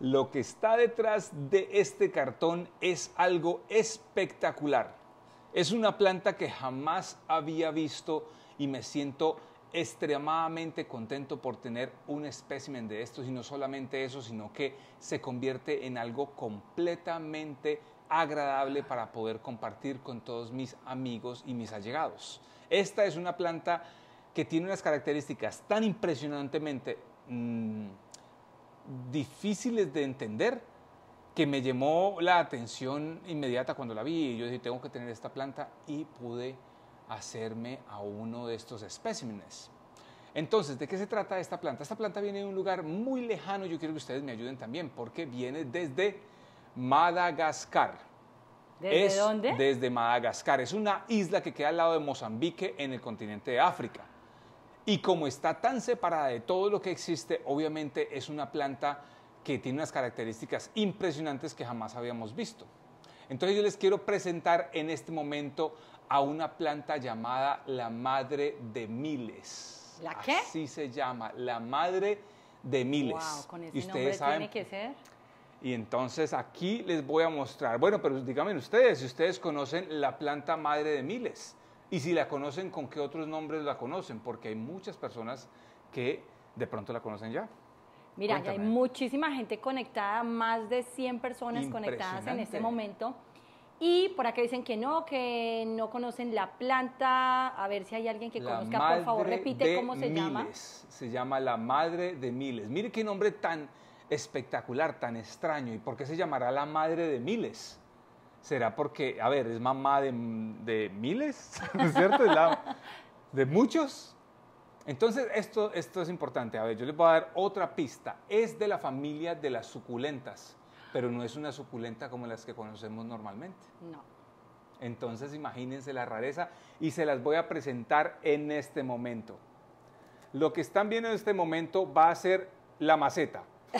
Lo que está detrás de este cartón es algo espectacular. Es una planta que jamás había visto y me siento extremadamente contento por tener un espécimen de estos y no solamente eso, sino que se convierte en algo completamente agradable para poder compartir con todos mis amigos y mis allegados. Esta es una planta que tiene unas características tan impresionantemente mm, difíciles de entender que me llamó la atención inmediata cuando la vi. Y yo dije, tengo que tener esta planta y pude hacerme a uno de estos especímenes. Entonces, ¿de qué se trata esta planta? Esta planta viene de un lugar muy lejano, yo quiero que ustedes me ayuden también, porque viene desde Madagascar. ¿Desde dónde? Desde Madagascar. Es una isla que queda al lado de Mozambique en el continente de África. Y como está tan separada de todo lo que existe, obviamente es una planta que tiene unas características impresionantes que jamás habíamos visto. Entonces yo les quiero presentar en este momento a una planta llamada la madre de miles. ¿La qué? Así se llama, la madre de miles. Wow, con y ustedes nombre saben, tiene que ser. Y entonces aquí les voy a mostrar. Bueno, pero díganme ustedes si ustedes conocen la planta madre de miles. Y si la conocen, ¿con qué otros nombres la conocen? Porque hay muchas personas que de pronto la conocen ya. Mira, hay muchísima gente conectada, más de 100 personas conectadas en este momento. Y por acá dicen que no, que no conocen la planta. A ver si hay alguien que conozca, por favor, repite cómo se llama. Se llama la madre de miles. Mire qué nombre tan espectacular, tan extraño. ¿Y por qué se llamará la madre de miles? será porque, a ver, es mamá de, miles, ¿no es cierto? de muchos. Entonces, esto, esto es importante. A ver, yo les voy a dar otra pista. Es de la familia de las suculentas, pero no es una suculenta como las que conocemos normalmente. No. Entonces, imagínense la rareza y se las voy a presentar en este momento. Lo que están viendo en este momento va a ser la maceta.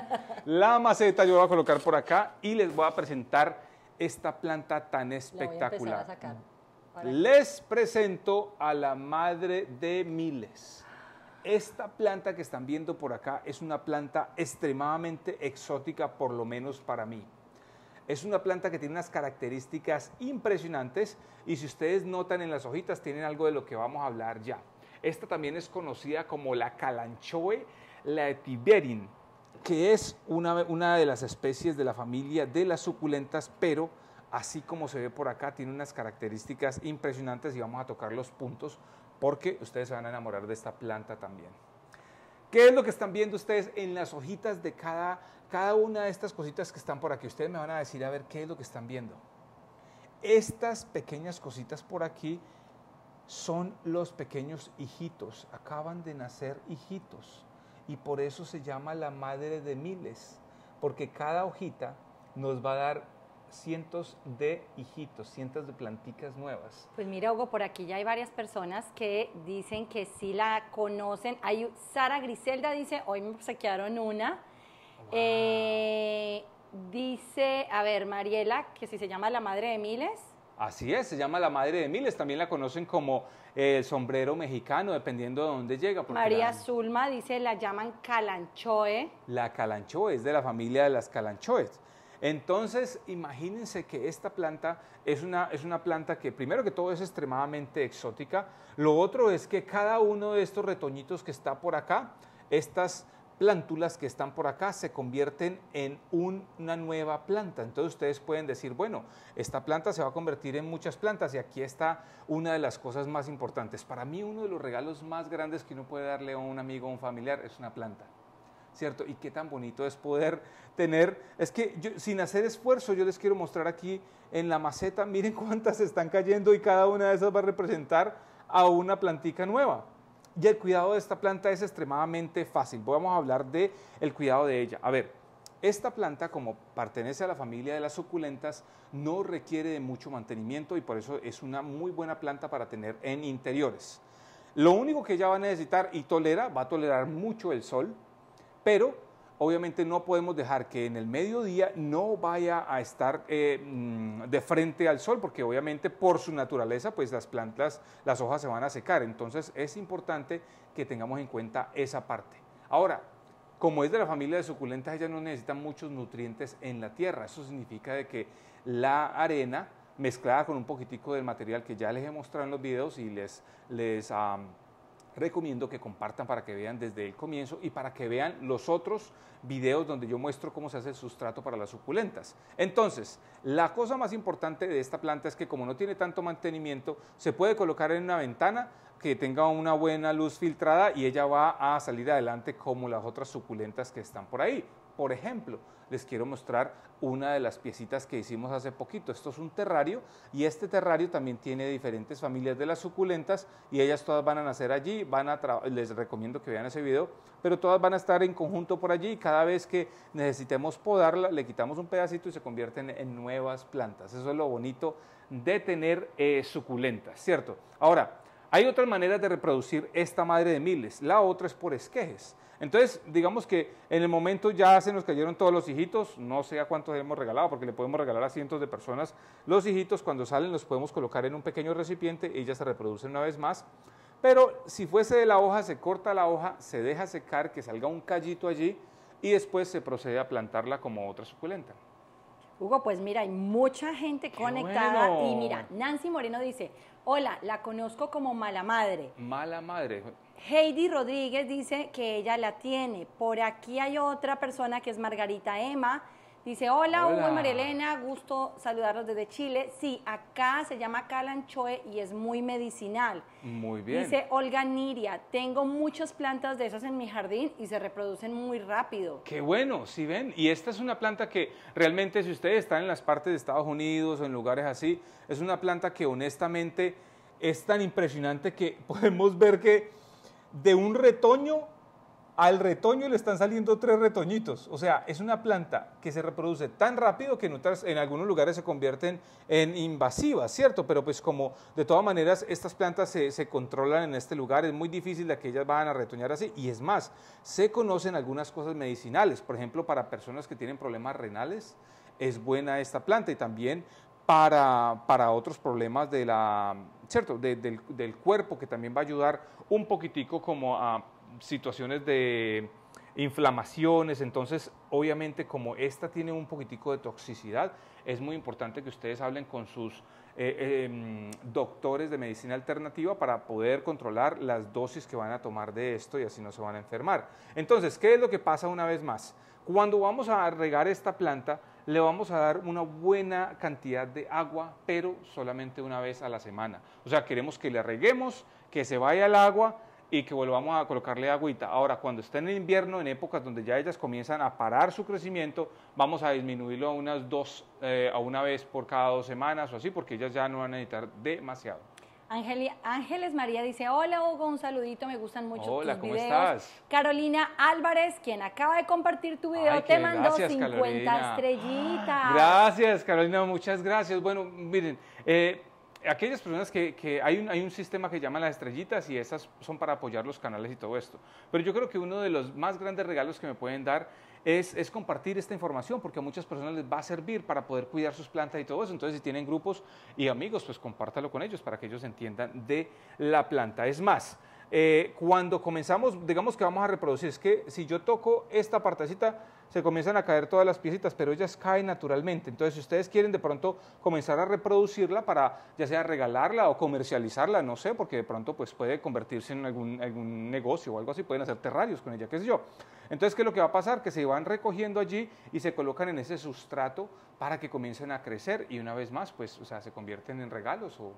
La maceta yo la voy a colocar por acá y les voy a presentar esta planta tan espectacular. Mm. Les presento a la madre de miles. Esta planta que están viendo por acá es una planta extremadamente exótica, por lo menos para mí. Es una planta que tiene unas características impresionantes y si ustedes notan en las hojitas tienen algo de lo que vamos a hablar ya. Esta también es conocida como la calanchoe, la que es una, de las especies de la familia de las suculentas, pero así como se ve por acá, tiene unas características impresionantes y vamos a tocar los puntos porque ustedes se van a enamorar de esta planta también. ¿Qué es lo que están viendo ustedes en las hojitas de cada, cada una de estas cositas que están por aquí? Ustedes me van a decir a ver qué es lo que están viendo. Estas pequeñas cositas por aquí son los pequeños hijitos. Acaban de nacer hijitos y por eso se llama la madre de miles, porque cada hojita nos va a dar cientos de hijitos, cientos de plantitas nuevas. Pues mira, Hugo, por aquí ya hay varias personas que dicen que sí la conocen. Hay Sara Griselda dice, hoy me obsequiaron una. Eh, dice, a ver, Mariela, que si se llama la madre de miles. Así es, se llama la madre de miles, también la conocen como eh, el sombrero mexicano, dependiendo de dónde llega. María Zulma dice, la llaman calanchoe. La calanchoe, es de la familia de las calanchoes. Entonces, imagínense que esta planta es una, es una planta que, primero que todo, es extremadamente exótica. Lo otro es que cada uno de estos retoñitos que está por acá, estas plántulas que están por acá se convierten en una nueva planta. Entonces ustedes pueden decir, bueno, esta planta se va a convertir en muchas plantas y aquí está una de las cosas más importantes. Para mí uno de los regalos más grandes que uno puede darle a un amigo o un familiar es una planta. ¿Cierto? Y qué tan bonito es poder tener, es que sin hacer esfuerzo, yo les quiero mostrar aquí en la maceta, miren cuántas están cayendo y cada una de esas va a representar a una plantica nueva. Y el cuidado de esta planta es extremadamente fácil. Vamos a hablar de el cuidado de ella. A ver, esta planta, como pertenece a la familia de las suculentas, no requiere de mucho mantenimiento y por eso es una muy buena planta para tener en interiores. Lo único que ella va a necesitar y tolera, va a tolerar mucho el sol, pero obviamente no podemos dejar que en el mediodía no vaya a estar eh, mm, de frente al sol, porque obviamente por su naturaleza, pues las plantas, las hojas se van a secar. Entonces es importante que tengamos en cuenta esa parte. Ahora, como es de la familia de suculentas, ellas no necesitan muchos nutrientes en la tierra. Eso significa de que la arena mezclada con un poquitico del material que ya les he mostrado en los videos y les, les recomiendo que compartan para que vean desde el comienzo y para que vean los otros videos donde yo muestro cómo se hace el sustrato para las suculentas. Entonces, la cosa más importante de esta planta es que como no tiene tanto mantenimiento, se puede colocar en una ventana que tenga una buena luz filtrada y ella va a salir adelante como las otras suculentas que están por ahí. Por ejemplo, les quiero mostrar una de las piecitas que hicimos hace poquito. Esto es un terrario y este terrario también tiene diferentes familias de las suculentas y ellas todas van a nacer allí, van a les recomiendo que vean ese video, pero todas van a estar en conjunto por allí y cada vez que necesitemos podarla le quitamos un pedacito y se convierten en nuevas plantas. Eso es lo bonito de tener eh, suculentas, ¿cierto? Ahora, hay otras maneras de reproducir esta madre de miles. La otra es por esquejes. Entonces, digamos que en el momento ya se nos cayeron todos los hijitos, no sé a cuántos hemos regalado, porque le podemos regalar a cientos de personas. Los hijitos cuando salen los podemos colocar en un pequeño recipiente, y ya se reproducen una vez más. Pero si fuese de la hoja, se corta la hoja, se deja secar, que salga un callito allí y después se procede a plantarla como otra suculenta. Hugo, pues mira, hay mucha gente conectada y mira, Nancy Moreno dice, hola, la conozco como mala madre. Mala madre. Heidi Rodríguez dice que ella la tiene. Por aquí hay otra persona que es Margarita Emma. Dice, hola, hola. Hugo y María Elena, gusto saludarlos desde Chile. Sí, acá se llama calanchoe y es muy medicinal. Muy bien. Dice Olga Niria, tengo muchas plantas de esas en mi jardín y se reproducen muy rápido. Qué bueno, si ven. Y esta es una planta que realmente si ustedes están en las partes de Estados Unidos o en lugares así, es una planta que honestamente es tan impresionante que podemos ver que de un retoño al retoño le están saliendo tres retoñitos. O sea, es una planta que se reproduce tan rápido que en, algunos lugares se convierten en invasivas, ¿cierto? Pero pues como de todas maneras estas plantas se, se controlan en este lugar, es muy difícil de que ellas vayan a retoñar así. Y es más, se conocen algunas cosas medicinales, por ejemplo, para personas que tienen problemas renales, es buena esta planta y también para, para otros problemas de ¿cierto? del, cuerpo, que también va a ayudar un poquitico como a situaciones de inflamaciones. Entonces, obviamente, como esta tiene un poquitico de toxicidad, es muy importante que ustedes hablen con sus eh, em, doctores de medicina alternativa para poder controlar las dosis que van a tomar de esto y así no se van a enfermar. Entonces, ¿qué es lo que pasa una vez más? Cuando vamos a regar esta planta, le vamos a dar una buena cantidad de agua, pero solamente una vez a la semana. O sea, queremos que le reguemos, que se vaya el agua y que volvamos a colocarle agüita. Ahora, cuando esté en el invierno, en épocas donde ya ellas comienzan a parar su crecimiento, vamos a disminuirlo a unas dos, eh, a una vez por cada dos semanas o así, porque ellas ya no van a necesitar demasiado. Ángeles María dice, hola Hugo, un saludito, me gustan mucho hola, tus ¿cómo videos. Estás? Carolina Álvarez, quien acaba de compartir tu video, te mandó 50 estrellitas. Gracias, Carolina, muchas gracias. Bueno, miren, eh, aquellas personas que, hay, un, hay, un, sistema que llaman las estrellitas y esas son para apoyar los canales y todo esto. Pero yo creo que uno de los más grandes regalos que me pueden dar es, compartir esta información porque a muchas personas les va a servir para poder cuidar sus plantas y todo eso. Entonces, si tienen grupos y amigos, pues compártalo con ellos para que ellos entiendan de la planta. Es más, eh, cuando comenzamos, digamos que vamos a reproducir, es que si yo toco esta partecita, se comienzan a caer todas las piecitas, pero ellas caen naturalmente. Entonces, si ustedes quieren de pronto comenzar a reproducirla para ya sea regalarla o comercializarla, no sé, porque de pronto pues, puede convertirse en algún, negocio o algo así, pueden hacer terrarios con ella, qué sé yo. Entonces, ¿qué es lo que va a pasar? Que se van recogiendo allí y se colocan en ese sustrato para que comiencen a crecer y una vez más, pues, o sea, se convierten en regalos o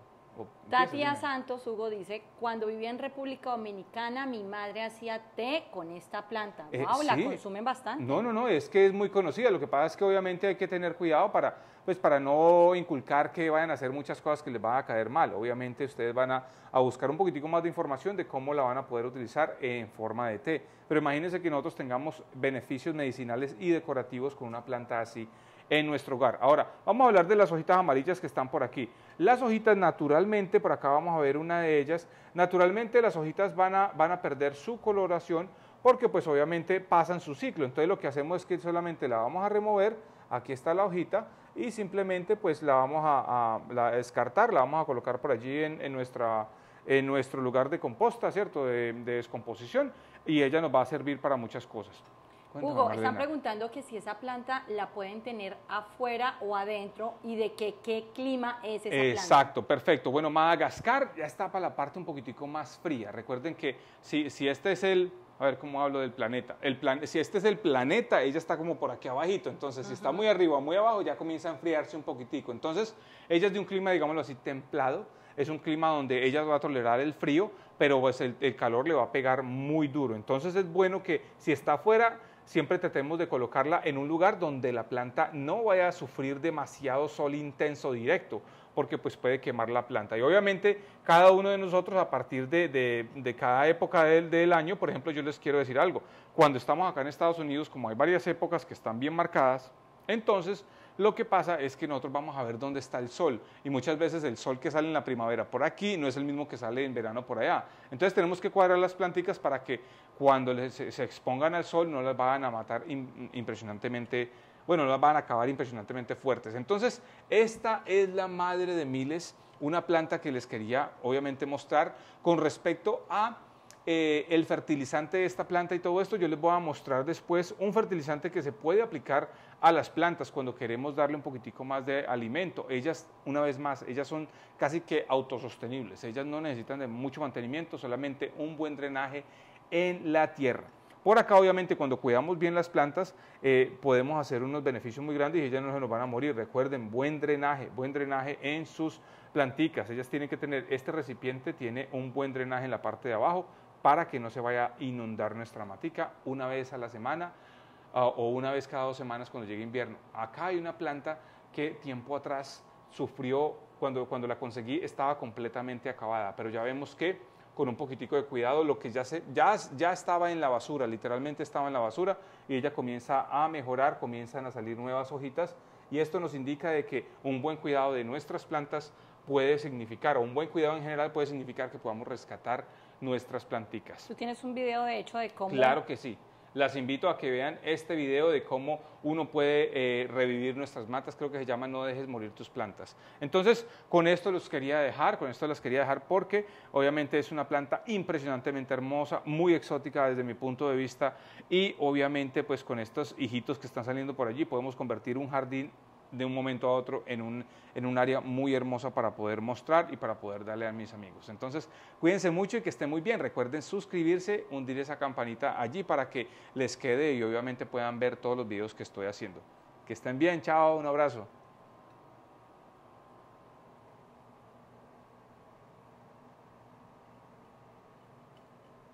Tatia Santos Hugo dice, cuando vivía en República Dominicana, mi madre hacía té con esta planta. wow, eh, la consumen bastante. No, no, no, es que es muy conocida. Lo que pasa es que obviamente hay que tener cuidado para, pues, para no inculcar que vayan a hacer muchas cosas que les van a caer mal. Obviamente ustedes van a, a buscar un poquitico más de información de cómo la van a poder utilizar en forma de té. Pero imagínense que nosotros tengamos beneficios medicinales y decorativos con una planta así en nuestro hogar. Ahora, vamos a hablar de las hojitas amarillas que están por aquí. Las hojitas naturalmente, por acá vamos a ver una de ellas, naturalmente las hojitas van a, perder su coloración porque pues obviamente pasan su ciclo. Entonces lo que hacemos es que solamente la vamos a remover, aquí está la hojita y simplemente pues la vamos a, descartar, la vamos a colocar por allí en, nuestro lugar de composta, ¿cierto? De, de descomposición y ella nos va a servir para muchas cosas. Hugo, están preguntando que si esa planta la pueden tener afuera o adentro y de qué, clima es esa Exacto, planta. Exacto, perfecto. Bueno, Madagascar ya está para la parte un poquitico más fría. Recuerden que si, este es el a ver cómo hablo del planeta. El plan, si este es el planeta, ella está como por aquí abajito. Entonces, si está muy arriba, o muy abajo, ya comienza a enfriarse un poquitico. Entonces, ella es de un clima, digámoslo así, templado. Es un clima donde ella va a tolerar el frío, pero pues el calor le va a pegar muy duro. Entonces, es bueno que si está afuera, siempre tratemos de colocarla en un lugar donde la planta no vaya a sufrir demasiado sol intenso directo, porque pues puede quemar la planta. Y obviamente cada uno de nosotros a partir de, cada época del, del, año, por ejemplo, yo les quiero decir algo, cuando estamos acá en Estados Unidos, como hay varias épocas que están bien marcadas, entonces lo que pasa es que nosotros vamos a ver dónde está el sol y muchas veces el sol que sale en la primavera por aquí no es el mismo que sale en verano por allá. Entonces tenemos que cuadrar las plantitas para que cuando se expongan al sol no las vayan a matar impresionantemente, bueno, las van a acabar impresionantemente fuertes. Entonces, esta es la madre de miles, una planta que les quería obviamente mostrar con respecto a eh, el fertilizante de esta planta y todo esto, yo les voy a mostrar después un fertilizante que se puede aplicar a las plantas cuando queremos darle un poquitico más de alimento. Ellas, una vez más, ellas son casi que autosostenibles, ellas no necesitan de mucho mantenimiento, solamente un buen drenaje en la tierra. Por acá, obviamente, cuando cuidamos bien las plantas, eh, podemos hacer unos beneficios muy grandes y ellas no se nos van a morir. Recuerden, buen drenaje, buen drenaje en sus planticas. Ellas tienen que tener, este recipiente tiene un buen drenaje en la parte de abajo para que no se vaya a inundar nuestra matica una vez a la semana ah, o una vez cada dos semanas cuando llegue invierno. Acá hay una planta que tiempo atrás sufrió, cuando, la conseguí estaba completamente acabada, pero ya vemos que con un poquitico de cuidado, lo que ya, se, ya estaba en la basura, literalmente estaba en la basura, y ella comienza a mejorar, comienzan a salir nuevas hojitas, y esto nos indica de que un buen cuidado de nuestras plantas puede significar, o un buen cuidado en general puede significar que podamos rescatar nuestras planticas. Tú tienes un video de hecho de cómo... Claro que sí. Las invito a que vean este video de cómo uno puede eh, revivir nuestras matas, creo que se llama No dejes morir tus plantas. Entonces, con esto los quería dejar, con esto las quería dejar porque obviamente es una planta impresionantemente hermosa, muy exótica desde mi punto de vista y obviamente pues con estos hijitos que están saliendo por allí podemos convertir un jardín de un momento a otro en un, en un área muy hermosa para poder mostrar y para poder darle a mis amigos. Entonces, cuídense mucho y que estén muy bien. Recuerden suscribirse, hundir esa campanita allí para que les quede y obviamente puedan ver todos los videos que estoy haciendo. Que estén bien, chao, un abrazo.